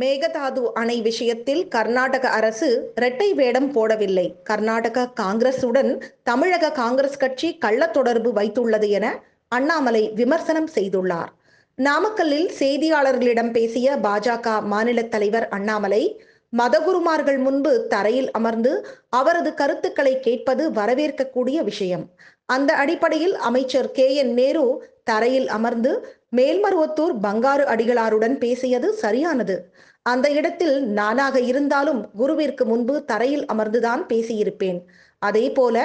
மேகதாது அணை விஷயத்தில் கர்நாடக அரசு இரட்டை வேடம் போடவில்லை கர்நாடக காங்கிரசுடன் தமிழக காங்கிரஸ் கட்சி கள்ள தொடர்பு வைத்துள்ளது என அண்ணாமலை விமர்சனம் செய்துள்ளார் நாமக்கல்லில் செய்தியாளர்களிடம் பேசிய பாஜக மாநில தலைவர் அண்ணாமலை மதகுருமார்கள் முன்பு தரையில் அமர்ந்து அவரது கருத்துக்களை கேட்பது வரவேற்கக்கூடிய விஷயம் அந்த அடிப்படையில் அமைச்சர் கே என் நேரு தரையில் அமர்ந்து மேல்மருவத்தூர் பங்காரு அடிகளாருடன் பேசியது சரியானது அந்த இடத்தில் நானாக இருந்தாலும் குருவிற்கு முன்பு தரையில் அமர்ந்துதான் பேசியிருப்பேன் அதே போல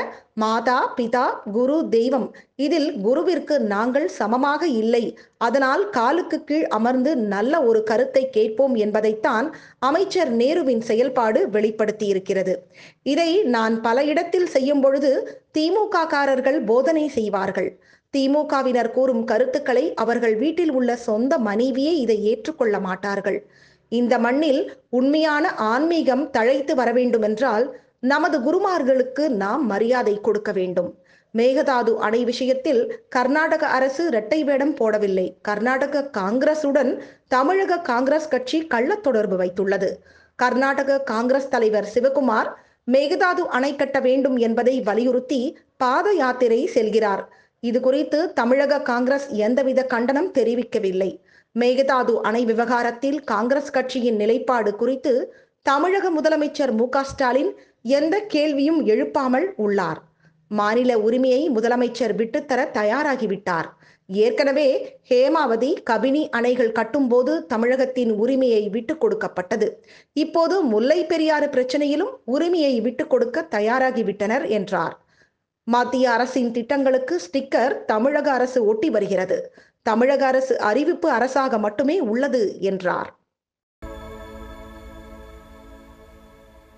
மாதா பிதா குரு தெய்வம் இதில் குருவிற்கு நாங்கள் சமமாக இல்லை அதனால் காலுக்கு கீழ் அமர்ந்து நல்ல ஒரு கருத்தை கேட்போம் என்பதைத்தான் அமைச்சர் நேருவின் செயல்பாடு வெளிப்படுத்தியிருக்கிறது இதை நான் பல இடத்தில் செய்யும் பொழுது திமுக காரர்கள் போதனை செய்வார்கள் திமுகவினர் கூறும் கருத்துக்களை அவர்கள் வீட்டில் உள்ள சொந்த மனைவியே இதை ஏற்றுக்கொள்ள மாட்டார்கள் இந்த மண்ணில் உண்மையான ஆன்மீகம் தழைத்து வர என்றால் நமது குருமார்களுக்கு நாம் மரியாதை கொடுக்க வேண்டும் மேகதாது அணை விஷயத்தில் கர்நாடக அரசு இரட்டை வேடம் போடவில்லை கர்நாடக காங்கிரசுடன் தமிழக காங்கிரஸ் கட்சி கள்ள தொடர்பு வைத்துள்ளது கர்நாடக காங்கிரஸ் தலைவர் சிவகுமார் மேகதாது அணை கட்ட வேண்டும் என்பதை வலியுறுத்தி பாத யாத்திரை செல்கிறார் இது குறித்து தமிழக காங்கிரஸ் எந்தவித கண்டனம் தெரிவிக்கவில்லை மேகதாது அணை விவகாரத்தில் காங்கிரஸ் கட்சியின் நிலைப்பாடு குறித்து தமிழக முதலமைச்சர் மு ஸ்டாலின் எந்த கேள்வியும் எழுப்பாமல் உள்ளார் மாநில உரிமையை முதலமைச்சர் விட்டுத்தர தயாராகிவிட்டார் ஏற்கனவே ஹேமாவதி கபினி அணைகள் கட்டும்போது தமிழகத்தின் உரிமையை விட்டுக் கொடுக்கப்பட்டது இப்போது முல்லை பெரியாறு பிரச்சனையிலும் உரிமையை விட்டுக் கொடுக்க தயாராகிவிட்டனர் என்றார் மத்திய அரசின் திட்டங்களுக்கு ஸ்டிக்கர் தமிழக அரசு ஒட்டி வருகிறது தமிழக அரசு அறிவிப்பு அரசாக மட்டுமே உள்ளது என்றார்